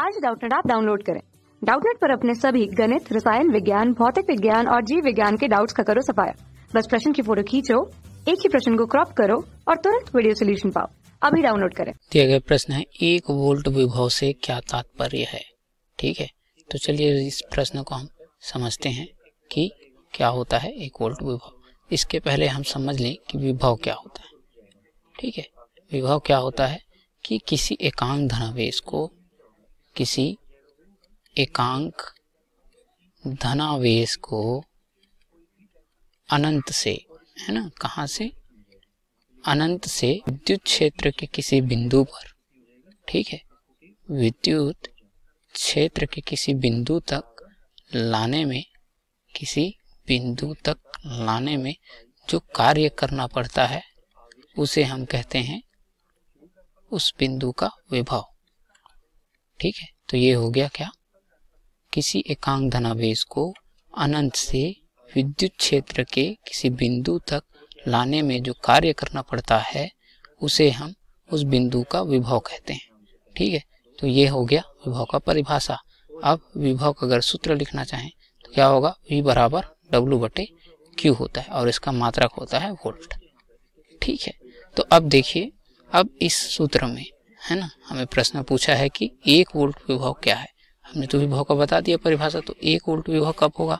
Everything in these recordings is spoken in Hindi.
आज डाउटनेट आप डाउनलोड करें डाउटनेट पर अपने सभी गणित रसायन विज्ञान भौतिक विज्ञान और जीव विज्ञान के डाउट्स का करो सफाया बस प्रश्न की फोटो खींचो एक ही प्रश्न को क्रॉप करो और तुरंत वीडियो सोल्यूशन पाओ अभी डाउनलोड करें दिया तो गया प्रश्न है एक वोल्ट विभव से क्या तात्पर्य है ठीक है तो चलिए इस प्रश्न को हम समझते हैं कि क्या होता है एक वोल्ट विभव इसके पहले हम समझ लें कि विभव क्या होता है ठीक है विभव क्या होता है कि किसी एकांक धनावेश को किसी एकांक धनावेश को अनंत से है ना कहाँ से अनंत से विद्युत क्षेत्र के किसी बिंदु पर ठीक है विद्युत क्षेत्र के किसी बिंदु तक लाने में किसी बिंदु तक लाने में जो कार्य करना पड़ता है उसे हम कहते हैं उस बिंदु का विभव ठीक है तो ये हो गया क्या किसी एकांक धनावेश को अनंत से विद्युत क्षेत्र के किसी बिंदु तक लाने में जो कार्य करना पड़ता है उसे हम उस बिंदु का विभव कहते हैं ठीक है तो ये हो गया विभव का परिभाषा अब विभव का अगर सूत्र लिखना चाहें तो क्या होगा वी बराबर W बटे क्यू होता है और इसका मात्रक होता है वोल्ट ठीक है तो अब देखिए अब इस सूत्र में है ना हमें प्रश्न पूछा है कि एक वोल्ट विभव क्या है हमने तो विभव का बता दिया परिभाषा तो एक वोल्ट विभव कब होगा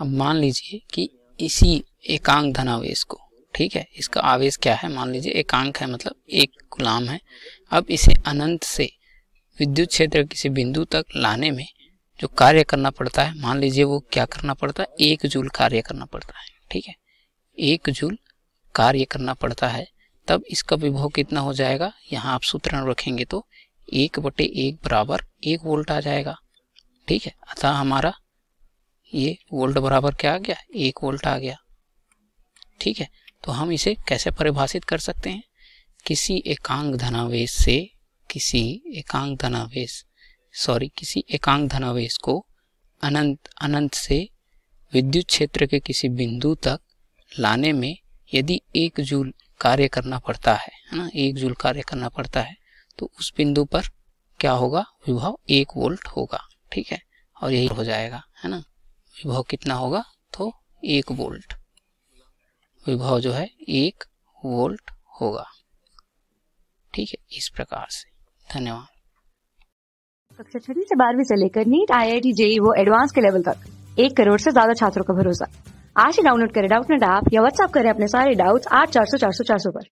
अब मान लीजिए कि इसी एकांक धनावेश को ठीक है इसका आवेश क्या है मान लीजिए एकांक है मतलब एक गुलाम है अब इसे अनंत से विद्युत क्षेत्र किसी बिंदु तक लाने में जो कार्य करना पड़ता है मान लीजिए वो क्या करना पड़ता है एक जूल कार्य करना पड़ता है ठीक है एक जूल कार्य करना पड़ता है तब इसका विभव कितना हो जाएगा यहाँ आप सूत्रण रखेंगे तो एक बटे एक बराबर एक वोल्ट आ जाएगा ठीक है अतः हमारा ये वोल्ट बराबर क्या आ गया एक वोल्ट आ गया ठीक है तो हम इसे कैसे परिभाषित कर सकते हैं किसी एकांक धनावेश से किसी एकांक धनावेश सॉरी किसी एकांक धनावेश को अनंत अनंत से विद्युत क्षेत्र के किसी बिंदु तक लाने में यदि एक जूल कार्य करना पड़ता है है ना एकजूल कार्य करना पड़ता है तो उस बिंदु पर क्या होगा विभव एक वोल्ट होगा ठीक है और यही हो जाएगा है ना विभव कितना होगा तो एक वोल्ट विभव जो है एक वोल्ट होगा ठीक है इस प्रकार से धन्यवाद कक्षा छठी से बारहवीं से लेकर NEET I I T JEE वो एडवांस के लेवल तक एक करोड़ से ज्यादा छात्रों का भरोसा आज ही डाउनलोड करें डाउटनेट ऐप या व्हाट्सअप करें अपने सारे डाउट्स आठ चार सौ चार सौ चार सौ पर